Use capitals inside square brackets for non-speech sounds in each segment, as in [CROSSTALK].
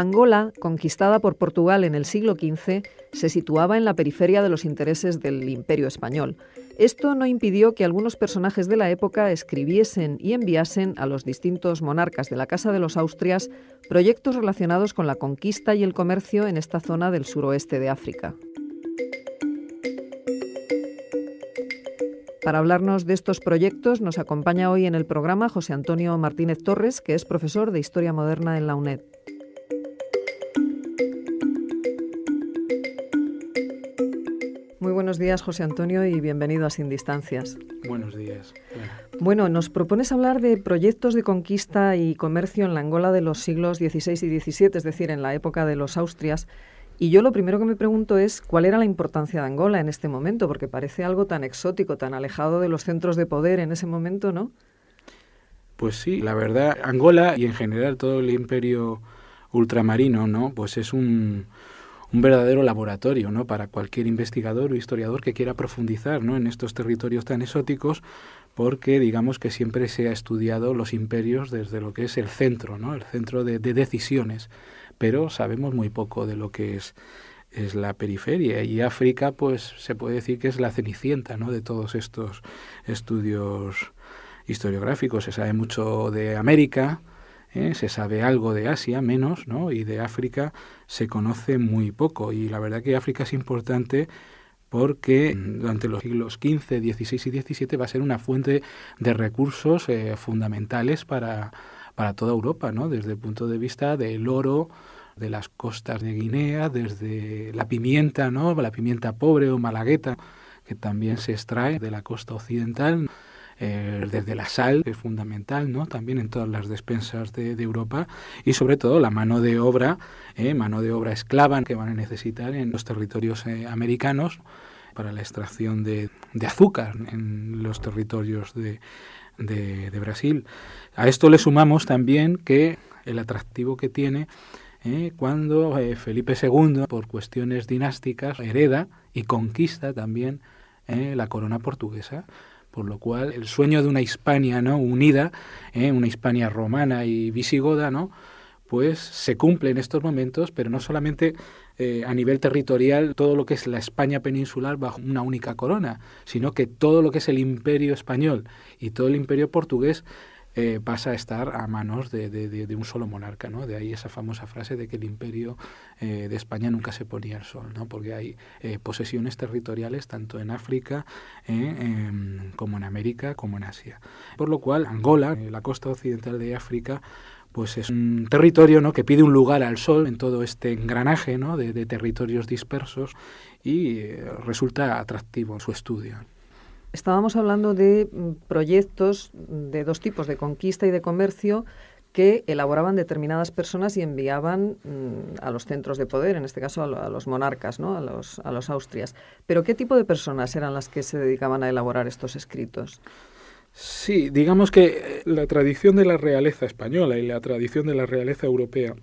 Angola, conquistada por Portugal en el siglo XV, se situaba en la periferia de los intereses del imperio español. Esto no impidió que algunos personajes de la época escribiesen y enviasen a los distintos monarcas de la Casa de los Austrias proyectos relacionados con la conquista y el comercio en esta zona del suroeste de África. Para hablarnos de estos proyectos nos acompaña hoy en el programa José Antonio Martínez Torres, que es profesor de Historia Moderna en la UNED. buenos días, José Antonio, y bienvenido a Sin Distancias. Buenos días. Bueno, nos propones hablar de proyectos de conquista y comercio en la Angola de los siglos XVI y XVII, es decir, en la época de los Austrias. Y yo lo primero que me pregunto es cuál era la importancia de Angola en este momento, porque parece algo tan exótico, tan alejado de los centros de poder en ese momento, ¿no? Pues sí, la verdad, Angola y en general todo el imperio ultramarino, ¿no? Pues es un un verdadero laboratorio ¿no? para cualquier investigador o historiador que quiera profundizar en estos territorios tan exóticos, porque digamos que siempre se ha estudiado los imperios desde lo que es el centro, ¿no? el centro de, decisiones, pero sabemos muy poco de lo que es es la periferia y África pues se puede decir que es la cenicienta ¿no? de todos estos estudios historiográficos se sabe mucho de América ¿eh? se sabe algo de Asia menos, ¿no? Y de África se conoce muy poco. Y la verdad que África es importante porque mm, durante los siglos XV, XVI y XVII va a ser una fuente de recursos eh, fundamentales para, para toda Europa, ¿no? Desde el punto de vista del oro, de las costas de Guinea, desde la pimienta, ¿no? La pimienta pobre o malagueta, que también se extrae de la costa occidental. Eh, desde la sal, que es fundamental, ¿no? También en todas las despensas de, Europa y sobre todo la mano de obra, ¿eh? mano de obra esclava que van a necesitar en los territorios eh, americanos para la extracción de, azúcar en los territorios de, Brasil. A esto le sumamos también que el atractivo que tiene cuando Felipe II, por cuestiones dinásticas, hereda y conquista también la corona portuguesa. Por lo cual, el sueño de una Hispania ¿no? unida, ¿eh? una Hispania romana y visigoda, ¿no? pues se cumple en estos momentos, pero no solamente eh, a nivel territorial todo lo que es la España peninsular bajo una única corona, sino que todo lo que es el imperio español y todo el imperio portugués pasa eh, a estar a manos de, un solo monarca. ¿no? De ahí esa famosa frase de que el imperio eh, de España nunca se ponía al sol, ¿no? porque hay eh, posesiones territoriales tanto en África em, como en América, como en Asia. Por lo cual, Angola, la costa occidental de África, pues es un territorio ¿no? que pide un lugar al sol en todo este engranaje de, de territorios dispersos y resulta atractivo en su estudio. Estábamos hablando de mm, proyectos de dos tipos, de conquista y de comercio, que elaboraban determinadas personas y enviaban mm, a los centros de poder, en este caso a, los monarcas, ¿no? a, los, a los austrias. Pero ¿qué tipo de personas eran las que se dedicaban a elaborar estos escritos? Sí, digamos que eh, la tradición de la realeza española y la tradición de la realeza europea,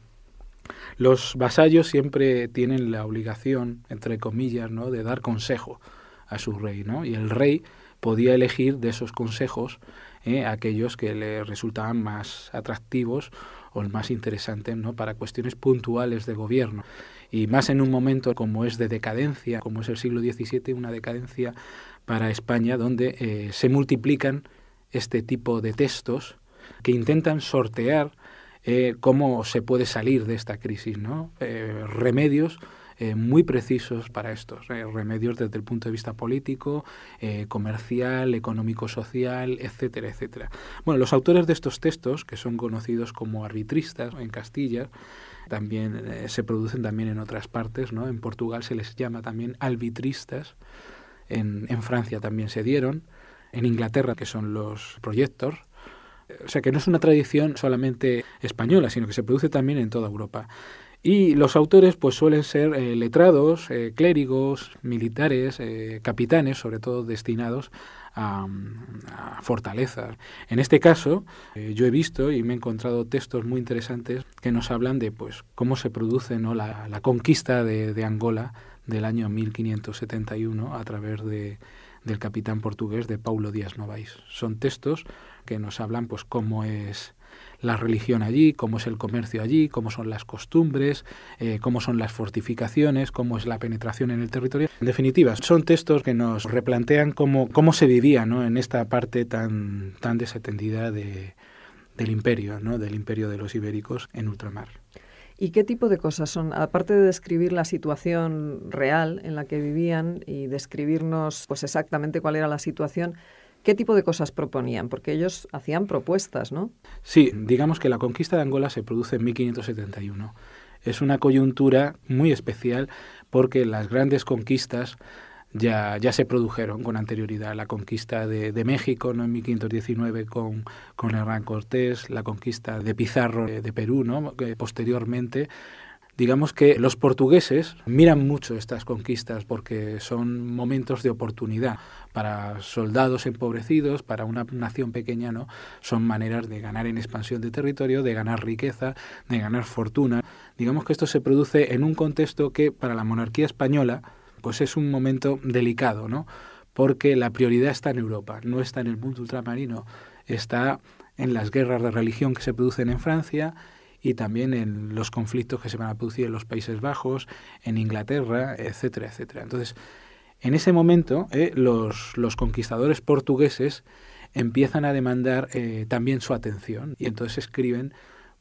los vasallos siempre tienen la obligación, entre comillas, ¿no? de dar consejo a su rey, ¿no? Y el rey podía elegir de esos consejos ¿eh? aquellos que le resultaban más atractivos o más interesantes ¿no? para cuestiones puntuales de gobierno. Y más en un momento como es de decadencia, como es el siglo XVII, una decadencia para España donde eh, se multiplican este tipo de textos que intentan sortear eh, cómo se puede salir de esta crisis, ¿no? remedios eh, muy precisos para estos eh, remedios desde el punto de vista político, eh, comercial, económico-social, etcétera, etcétera. Bueno, los autores de estos textos, que son conocidos como arbitristas en Castilla, también se producen también en otras partes, ¿no? En Portugal se les llama también arbitristas, en, en Francia también se dieron, en Inglaterra, que son los proyectos, o sea que no es una tradición solamente española, sino que se produce también en toda Europa. Y los autores pues suelen ser eh, letrados, eh, clérigos, militares, eh, capitanes, sobre todo destinados a, fortalezas. En este caso, yo he visto y me he encontrado textos muy interesantes que nos hablan de pues cómo se produce ¿no? la, conquista de, de, Angola del año 1571 a través de, del capitán portugués de Paulo Díaz Novais. Son textos que nos hablan pues cómo es la religión allí, cómo es el comercio allí, cómo son las costumbres, eh, cómo son las fortificaciones, cómo es la penetración en el territorio. En definitiva, son textos que nos replantean cómo, cómo se vivía ¿no? en esta parte tan, tan desatendida de, del imperio, ¿no? del imperio de los ibéricos en ultramar. ¿Y qué tipo de cosas son? Aparte de describir la situación real en la que vivían y describirnos pues exactamente cuál era la situación, ¿Qué tipo de cosas proponían? Porque ellos hacían propuestas, ¿no? Sí, digamos que la conquista de Angola se produce en 1571. Es una coyuntura muy especial porque las grandes conquistas ya, ya se produjeron con anterioridad. La conquista de, México ¿no? en 1519 con, con Hernán Cortés, la conquista de Pizarro eh, de, Perú, ¿no? posteriormente digamos que los portugueses miran mucho estas conquistas porque son momentos de oportunidad para soldados empobrecidos, para una nación pequeña, ¿no? Son maneras de ganar en expansión de territorio, de ganar riqueza, de ganar fortuna. Digamos que esto se produce en un contexto que para la monarquía española pues es un momento delicado, ¿no? Porque la prioridad está en Europa, no está en el mundo ultramarino, está en las guerras de religión que se producen en Francia, y también en los conflictos que se van a producir en los Países Bajos, en Inglaterra, etcétera, etcétera. Entonces, en ese momento, eh, los, conquistadores portugueses empiezan a demandar eh, también su atención y entonces escriben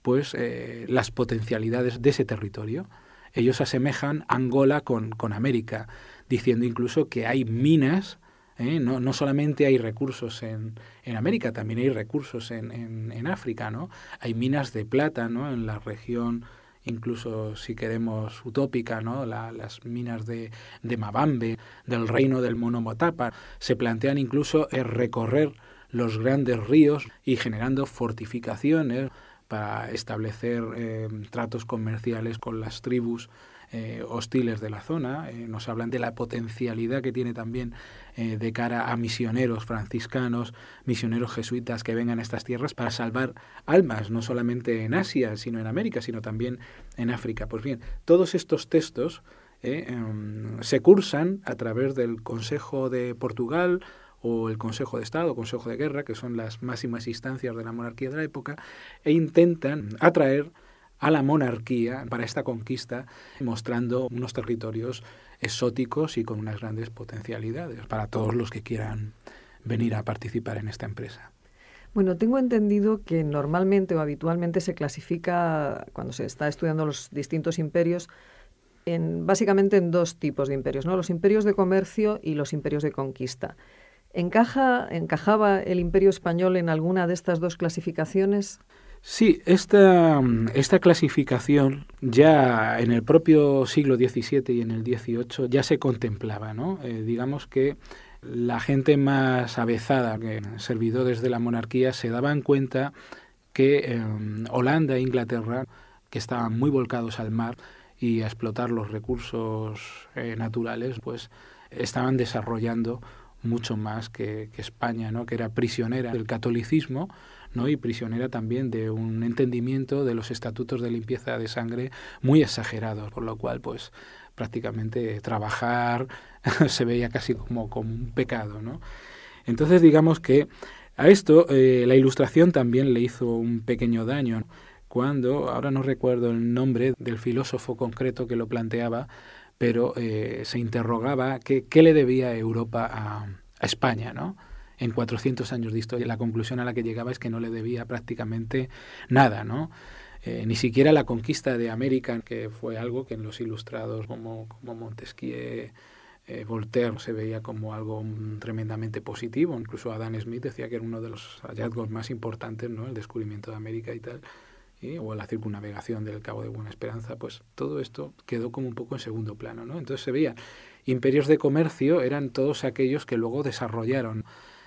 pues, eh, las potencialidades de ese territorio. Ellos asemejan Angola con, con América, diciendo incluso que hay minas ¿eh? No, no, solamente hay recursos en, en, América, también hay recursos en, en, África, ¿no? Hay minas de plata, ¿no? En la región incluso si queremos utópica, ¿no? las minas de, de, Mabambe, del reino del Monomotapa, se plantean incluso eh, recorrer los grandes ríos y generando fortificaciones para establecer eh, tratos comerciales con las tribus eh, hostiles de la zona, eh, nos hablan de la potencialidad que tiene también eh, de cara a misioneros franciscanos, misioneros jesuitas que vengan a estas tierras para salvar almas, no solamente en Asia, sino en América, sino también en África. Pues bien, todos estos textos em, se cursan a través del Consejo de Portugal, o el Consejo de Estado, Consejo de Guerra, que son las máximas instancias de la monarquía de la época, e intentan atraer a la monarquía para esta conquista, mostrando unos territorios exóticos y con unas grandes potencialidades para todos los que quieran venir a participar en esta empresa. Bueno, tengo entendido que normalmente o habitualmente se clasifica, cuando se está estudiando los distintos imperios, en, básicamente en dos tipos de imperios, ¿no? los imperios de comercio y los imperios de conquista. ¿Encaja, ¿Encajaba el imperio español en alguna de estas dos clasificaciones? Sí, esta, mm, esta clasificación ya en el propio siglo XVII y en el XVIII ya se contemplaba, ¿no? Eh, digamos que la gente más avezada, que servidores de la monarquía, se daban cuenta que em, Holanda e Inglaterra, que estaban muy volcados al mar y a explotar los recursos eh, naturales, pues estaban desarrollando mucho más que, que España, ¿no? que era prisionera del catolicismo y prisionera también de un entendimiento de los estatutos de limpieza de sangre muy exagerados, por lo cual pues prácticamente trabajar [LAUGHS] se veía casi como, como un pecado. ¿no? Entonces digamos que a esto eh, la ilustración también le hizo un pequeño daño cuando, ahora no recuerdo el nombre del filósofo concreto que lo planteaba, pero eh, se interrogaba qué, le debía Europa a, a España, ¿no? en 400 años de historia. La conclusión a la que llegaba es que no le debía prácticamente nada, ¿no? Eh, ni siquiera la conquista de América, que fue algo que en los ilustrados como, como Montesquieu, eh, Voltaire se veía como algo tremendamente positivo, incluso Adam Smith decía que era uno de los hallazgos más importantes, ¿no? el descubrimiento de América y tal, o la circunnavegación del Cabo de Buena Esperanza, pues todo esto quedó como un poco en segundo plano. ¿no? Entonces se veía, imperios de comercio eran todos aquellos que luego desarrollaron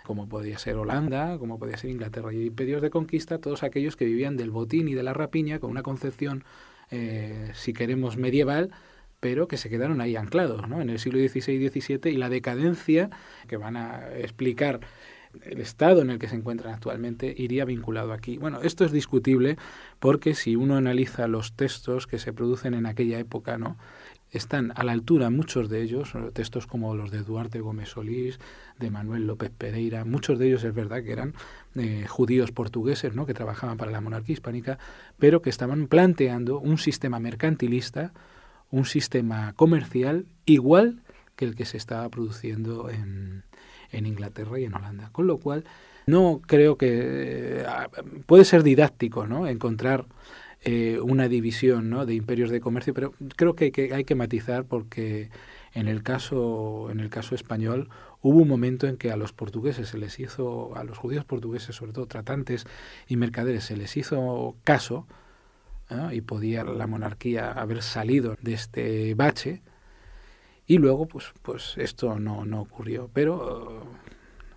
como podía ser Holanda, como podía ser Inglaterra, y imperios de conquista, todos aquellos que vivían del botín y de la rapiña con una concepción, eh, si queremos, medieval, pero que se quedaron ahí anclados ¿no? en el siglo XVI y XVII y la decadencia que van a explicar el estado en el que se encuentran actualmente iría vinculado aquí. Bueno, esto es discutible porque si uno analiza los textos que se producen en aquella época, ¿no? están a la altura muchos de ellos, eh, textos como los de Duarte Gómez Solís, de Manuel López Pereira, muchos de ellos es verdad que eran eh, judíos portugueses, ¿no? que trabajaban para la monarquía hispánica, pero que estaban planteando un sistema mercantilista, un sistema comercial igual que el que se estaba produciendo en, Inglaterra y en Holanda. Con lo cual, no creo que... Eh, puede ser didáctico ¿no? encontrar eh, una división ¿no? de imperios de comercio, pero creo que, hay que matizar porque en el caso en el caso español hubo un momento en que a los portugueses se les hizo a los judíos portugueses, sobre todo tratantes y mercaderes, se les hizo caso y podía la monarquía haber salido de este bache y luego pues pues esto no, no ocurrió, pero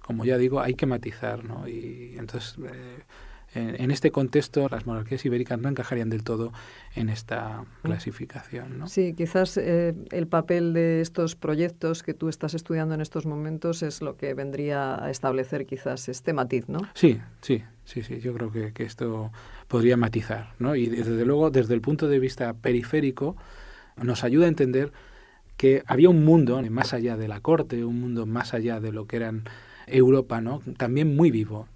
como ya digo, hay que matizar, ¿no? Y entonces eh, en, este contexto las monarquías ibéricas no encajarían del todo en esta mm. clasificación. Sí, quizás eh, el papel de estos proyectos que tú estás estudiando en estos momentos es lo que vendría a establecer quizás este matiz, ¿no? Sí, sí, sí, sí, yo creo que, esto podría matizar, Y desde luego, desde el punto de vista periférico, nos ayuda a entender que había un mundo más allá de la corte, un mundo más allá de lo que era Europa, ¿no? También muy vivo,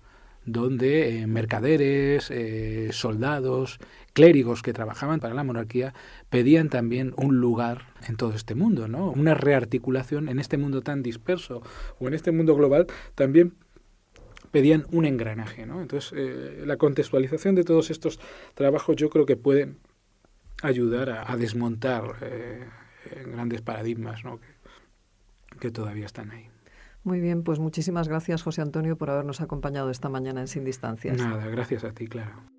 donde eh, mercaderes, eh, soldados, clérigos que trabajaban para la monarquía pedían también un lugar en todo este mundo, ¿no? Una rearticulación en este mundo tan disperso o en este mundo global también pedían un engranaje, ¿no? Entonces, eh, la contextualización de todos estos trabajos yo creo que pueden ayudar a, desmontar grandes paradigmas que todavía están ahí. Muy bien, pues muchísimas gracias José Antonio por habernos acompañado esta mañana en Sin Distancias. Nada, gracias a ti, claro.